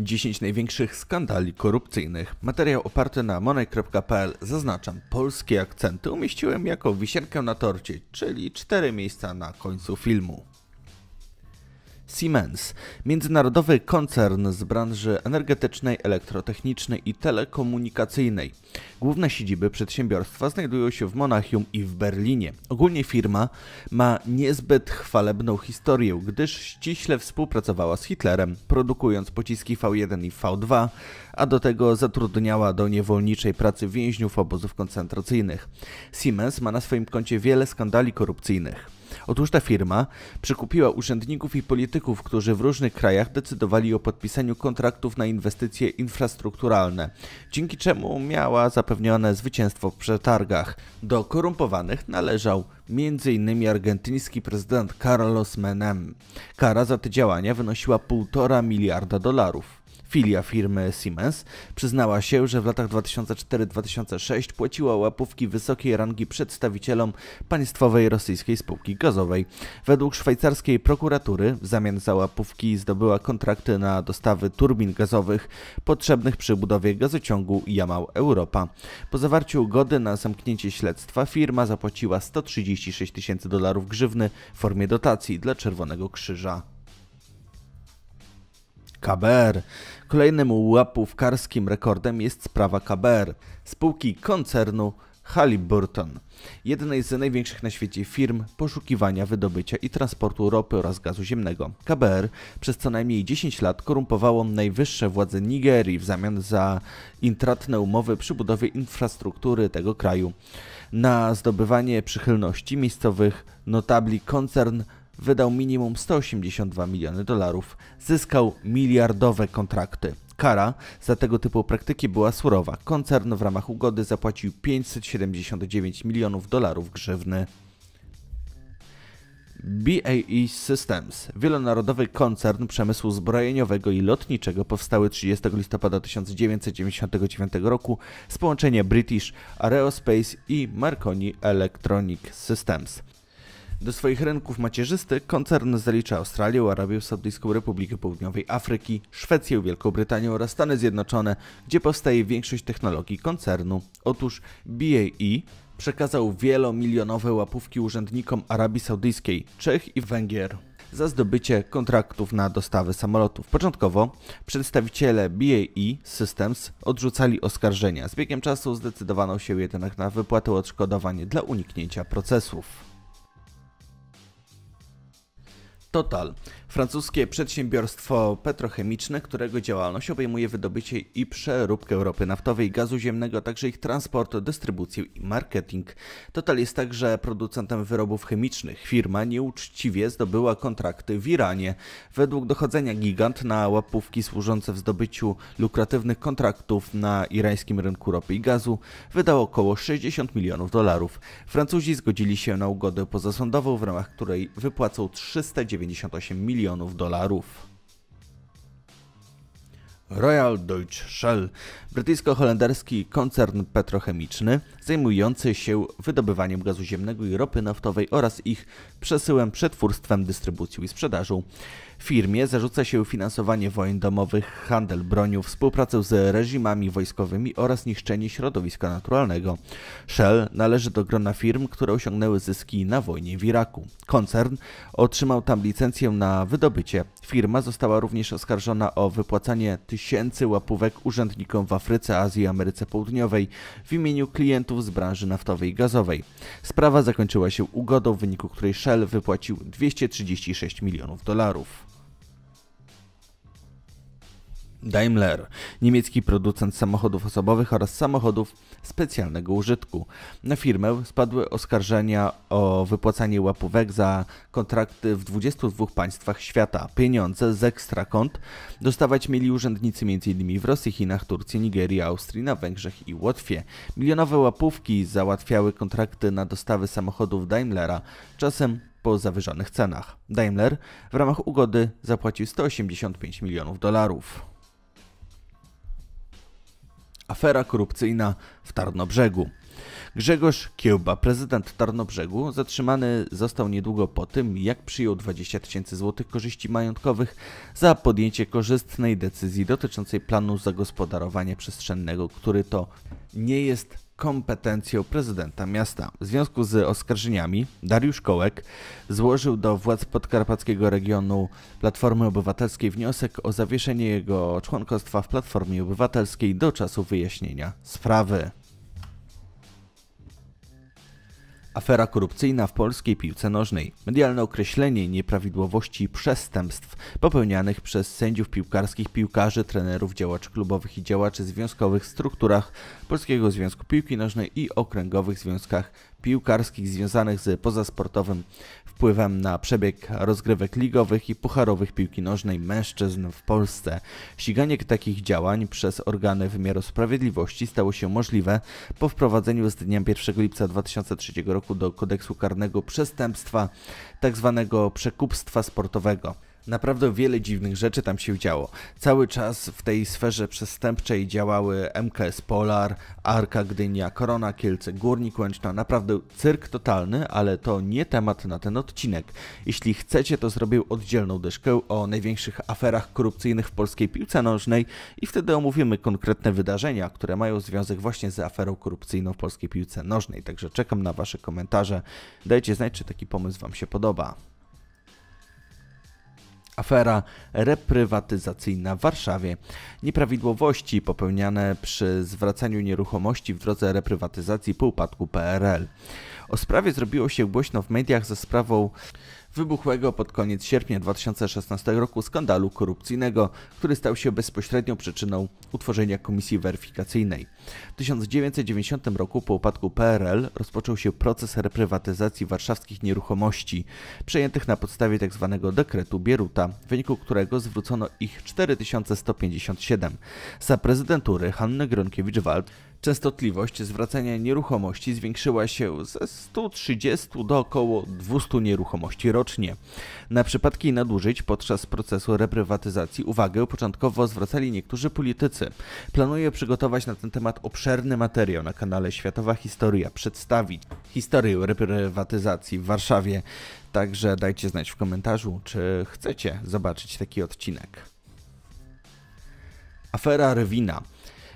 10 największych skandali korupcyjnych. Materiał oparty na monej.pl, zaznaczam, polskie akcenty umieściłem jako wisienkę na torcie, czyli 4 miejsca na końcu filmu. Siemens, międzynarodowy koncern z branży energetycznej, elektrotechnicznej i telekomunikacyjnej. Główne siedziby przedsiębiorstwa znajdują się w Monachium i w Berlinie. Ogólnie firma ma niezbyt chwalebną historię, gdyż ściśle współpracowała z Hitlerem, produkując pociski V1 i V2, a do tego zatrudniała do niewolniczej pracy więźniów obozów koncentracyjnych. Siemens ma na swoim koncie wiele skandali korupcyjnych. Otóż ta firma przykupiła urzędników i polityków, którzy w różnych krajach decydowali o podpisaniu kontraktów na inwestycje infrastrukturalne, dzięki czemu miała zapewnione zwycięstwo w przetargach. Do korumpowanych należał m.in. argentyński prezydent Carlos Menem. Kara za te działania wynosiła 1,5 miliarda dolarów. Filia firmy Siemens przyznała się, że w latach 2004-2006 płaciła łapówki wysokiej rangi przedstawicielom państwowej rosyjskiej spółki gazowej. Według szwajcarskiej prokuratury w zamian za łapówki zdobyła kontrakty na dostawy turbin gazowych potrzebnych przy budowie gazociągu Jamał Europa. Po zawarciu ugody na zamknięcie śledztwa firma zapłaciła 136 tysięcy dolarów grzywny w formie dotacji dla Czerwonego Krzyża. KBR. Kolejnym łapówkarskim rekordem jest sprawa KBR, spółki koncernu Halliburton, jednej z największych na świecie firm poszukiwania, wydobycia i transportu ropy oraz gazu ziemnego. KBR przez co najmniej 10 lat korumpowało najwyższe władze Nigerii w zamian za intratne umowy przy budowie infrastruktury tego kraju. Na zdobywanie przychylności miejscowych notabli koncern wydał minimum 182 miliony dolarów. Zyskał miliardowe kontrakty. Kara za tego typu praktyki była surowa. Koncern w ramach ugody zapłacił 579 milionów dolarów grzywny. BAE Systems, wielonarodowy koncern przemysłu zbrojeniowego i lotniczego, powstały 30 listopada 1999 roku z połączenia British Aerospace i Marconi Electronic Systems. Do swoich rynków macierzystych koncern zalicza Australię, Arabię Saudyjską, Republikę Południowej Afryki, Szwecję, Wielką Brytanię oraz Stany Zjednoczone, gdzie powstaje większość technologii koncernu. Otóż BAE przekazał wielomilionowe łapówki urzędnikom Arabii Saudyjskiej, Czech i Węgier za zdobycie kontraktów na dostawy samolotów. Początkowo przedstawiciele BAE Systems odrzucali oskarżenia. Z biegiem czasu zdecydowano się jednak na wypłatę odszkodowań dla uniknięcia procesów. Total, francuskie przedsiębiorstwo petrochemiczne, którego działalność obejmuje wydobycie i przeróbkę ropy naftowej, gazu ziemnego, a także ich transport, dystrybucję i marketing. Total jest także producentem wyrobów chemicznych. Firma nieuczciwie zdobyła kontrakty w Iranie. Według dochodzenia gigant na łapówki służące w zdobyciu lukratywnych kontraktów na irańskim rynku ropy i gazu wydał około 60 milionów dolarów. Francuzi zgodzili się na ugodę pozasądową, w ramach której wypłacą 390 98 milionów dolarów. Royal Deutsche Shell, brytyjsko-holenderski koncern petrochemiczny zajmujący się wydobywaniem gazu ziemnego i ropy naftowej oraz ich przesyłem, przetwórstwem, dystrybucją i sprzedażą. Firmie zarzuca się finansowanie wojen domowych, handel bronią, współpracę z reżimami wojskowymi oraz niszczenie środowiska naturalnego. Shell należy do grona firm, które osiągnęły zyski na wojnie w Iraku. Koncern otrzymał tam licencję na wydobycie. Firma została również oskarżona o wypłacanie tysięcy tysięcy łapówek urzędnikom w Afryce, Azji i Ameryce Południowej w imieniu klientów z branży naftowej i gazowej. Sprawa zakończyła się ugodą, w wyniku której Shell wypłacił 236 milionów dolarów. Daimler, niemiecki producent samochodów osobowych oraz samochodów specjalnego użytku. Na firmę spadły oskarżenia o wypłacanie łapówek za kontrakty w 22 państwach świata. Pieniądze z ekstra kont dostawać mieli urzędnicy m.in. w Rosji, Chinach, Turcji, Nigerii, Austrii, na Węgrzech i Łotwie. Milionowe łapówki załatwiały kontrakty na dostawy samochodów Daimlera, czasem po zawyżonych cenach. Daimler w ramach ugody zapłacił 185 milionów dolarów. Afera korupcyjna w Tarnobrzegu. Grzegorz Kiełba, prezydent Tarnobrzegu, zatrzymany został niedługo po tym, jak przyjął 20 tysięcy złotych korzyści majątkowych za podjęcie korzystnej decyzji dotyczącej planu zagospodarowania przestrzennego, który to nie jest kompetencją prezydenta miasta. W związku z oskarżeniami Dariusz Kołek złożył do władz podkarpackiego regionu Platformy Obywatelskiej wniosek o zawieszenie jego członkostwa w Platformie Obywatelskiej do czasu wyjaśnienia sprawy. Afera korupcyjna w polskiej piłce nożnej. Medialne określenie nieprawidłowości i przestępstw popełnianych przez sędziów piłkarskich, piłkarzy, trenerów, działaczy klubowych i działaczy związkowych w strukturach Polskiego Związku Piłki Nożnej i okręgowych związkach piłkarskich związanych z pozasportowym wpływem na przebieg rozgrywek ligowych i pucharowych piłki nożnej mężczyzn w Polsce. Ściganie takich działań przez organy wymiaru sprawiedliwości stało się możliwe po wprowadzeniu z dnia 1 lipca 2003 roku do kodeksu karnego przestępstwa tzw. Tak przekupstwa sportowego. Naprawdę wiele dziwnych rzeczy tam się działo. Cały czas w tej sferze przestępczej działały MKS Polar, Arka Gdynia, Korona Kielce, Górnik Łęczna. Naprawdę cyrk totalny, ale to nie temat na ten odcinek. Jeśli chcecie, to zrobię oddzielną deszkę o największych aferach korupcyjnych w polskiej piłce nożnej i wtedy omówimy konkretne wydarzenia, które mają związek właśnie z aferą korupcyjną w polskiej piłce nożnej. Także czekam na Wasze komentarze. Dajcie znać, czy taki pomysł Wam się podoba afera reprywatyzacyjna w Warszawie. Nieprawidłowości popełniane przy zwracaniu nieruchomości w drodze reprywatyzacji po upadku PRL. O sprawie zrobiło się głośno w mediach ze sprawą wybuchłego pod koniec sierpnia 2016 roku skandalu korupcyjnego, który stał się bezpośrednią przyczyną utworzenia komisji weryfikacyjnej. W 1990 roku po upadku PRL rozpoczął się proces reprywatyzacji warszawskich nieruchomości, przejętych na podstawie tzw. Tak dekretu Bieruta, w wyniku którego zwrócono ich 4157. Za prezydentury Hanny Gronkiewicz-Wald Częstotliwość zwracania nieruchomości zwiększyła się ze 130 do około 200 nieruchomości rocznie. Na przypadki nadużyć podczas procesu reprywatyzacji uwagę początkowo zwracali niektórzy politycy. Planuję przygotować na ten temat obszerny materiał na kanale Światowa Historia, przedstawić historię reprywatyzacji w Warszawie. Także dajcie znać w komentarzu, czy chcecie zobaczyć taki odcinek. Afera Rewina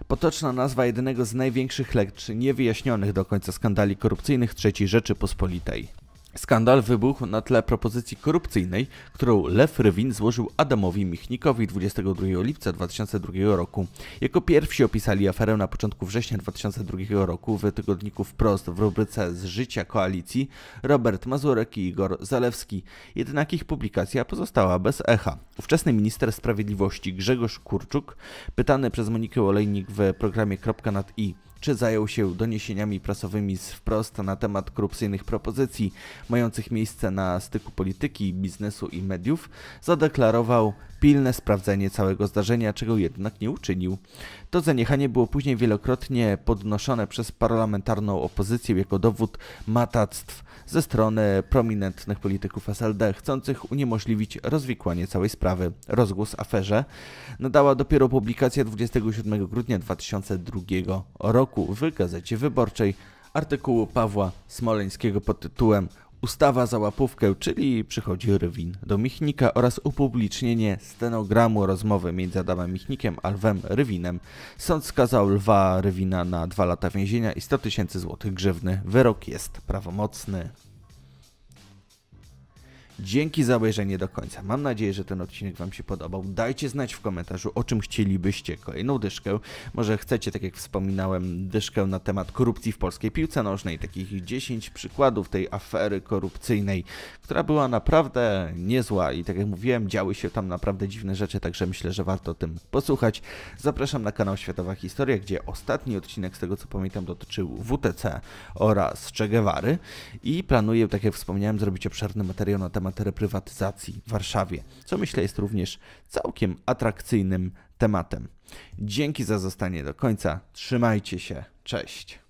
potoczna nazwa jednego z największych leczy niewyjaśnionych do końca skandali korupcyjnych III Rzeczypospolitej. Skandal wybuchł na tle propozycji korupcyjnej, którą Lew Rywin złożył Adamowi Michnikowi 22 lipca 2002 roku. Jako pierwsi opisali aferę na początku września 2002 roku w tygodniku Wprost w rubryce Z życia koalicji Robert Mazurek i Igor Zalewski. Jednak ich publikacja pozostała bez echa. Ówczesny minister sprawiedliwości Grzegorz Kurczuk, pytany przez Monikę Olejnik w programie Kropka nad i czy zajął się doniesieniami prasowymi z wprost na temat korupcyjnych propozycji mających miejsce na styku polityki, biznesu i mediów, zadeklarował pilne sprawdzenie całego zdarzenia, czego jednak nie uczynił. To zaniechanie było później wielokrotnie podnoszone przez parlamentarną opozycję jako dowód matactw ze strony prominentnych polityków SLD, chcących uniemożliwić rozwikłanie całej sprawy. Rozgłos aferze nadała dopiero publikacja 27 grudnia 2002 roku roku w Gazecie Wyborczej artykułu Pawła Smoleńskiego pod tytułem Ustawa za łapówkę, czyli przychodzi Rywin do Michnika oraz upublicznienie stenogramu rozmowy między Adamem Michnikiem a Lwem Rywinem. Sąd skazał Lwa Rywina na dwa lata więzienia i 100 tysięcy złotych grzywny. Wyrok jest prawomocny. Dzięki za obejrzenie do końca. Mam nadzieję, że ten odcinek Wam się podobał. Dajcie znać w komentarzu, o czym chcielibyście kolejną dyszkę. Może chcecie, tak jak wspominałem, dyszkę na temat korupcji w polskiej piłce nożnej. Takich 10 przykładów tej afery korupcyjnej, która była naprawdę niezła i tak jak mówiłem, działy się tam naprawdę dziwne rzeczy, także myślę, że warto o tym posłuchać. Zapraszam na kanał Światowa Historia, gdzie ostatni odcinek, z tego co pamiętam, dotyczył WTC oraz Czegewary. i planuję, tak jak wspomniałem, zrobić obszerny materiał na temat temat reprywatyzacji w Warszawie, co myślę jest również całkiem atrakcyjnym tematem. Dzięki za zostanie do końca. Trzymajcie się. Cześć.